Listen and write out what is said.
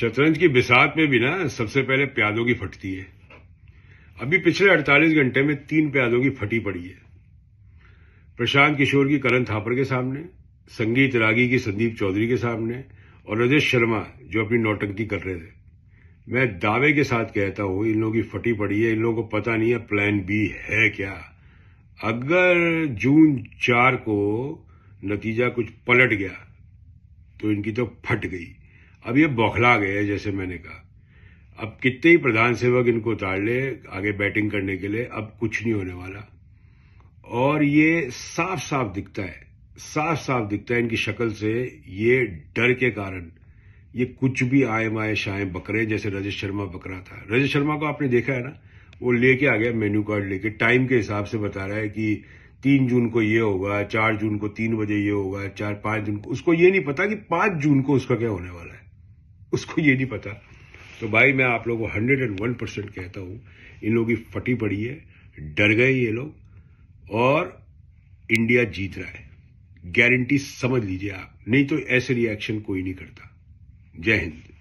शतरंज की बिसात में भी ना सबसे पहले प्याजों की फटती है अभी पिछले 48 घंटे में तीन प्यादों की फटी पड़ी है प्रशांत किशोर की करण थापर के सामने संगीत रागी की संदीप चौधरी के सामने और रजेश शर्मा जो अपनी नौटंकी कर रहे थे मैं दावे के साथ कहता हूं इन लोगों की फटी पड़ी है इन लोगों को पता नहीं है प्लान बी है क्या अगर जून चार को नतीजा कुछ पलट गया तो इनकी तो फट गई अब ये बौखला गए हैं जैसे मैंने कहा अब कितने ही प्रधान सेवक इनको उतार ले आगे बैटिंग करने के लिए अब कुछ नहीं होने वाला और ये साफ साफ दिखता है साफ साफ दिखता है इनकी शक्ल से ये डर के कारण ये कुछ भी आए माए शाये बकरे जैसे रजत शर्मा बकरा था रजत शर्मा को आपने देखा है ना वो लेके आ गया मेन्यू कार्ड लेके टाइम के हिसाब से बता रहा है कि तीन जून को ये होगा चार जून को तीन बजे ये होगा चार पांच जून को उसको ये नहीं पता कि पांच जून को उसका क्या होने वाला है उसको ये नहीं पता तो भाई मैं आप लोगों को हंड्रेड एंड वन परसेंट कहता हूँ इन लोगों की फटी पड़ी है डर गए ये लोग और इंडिया जीत रहा है गारंटी समझ लीजिए आप नहीं तो ऐसे रिएक्शन कोई नहीं करता जय हिंद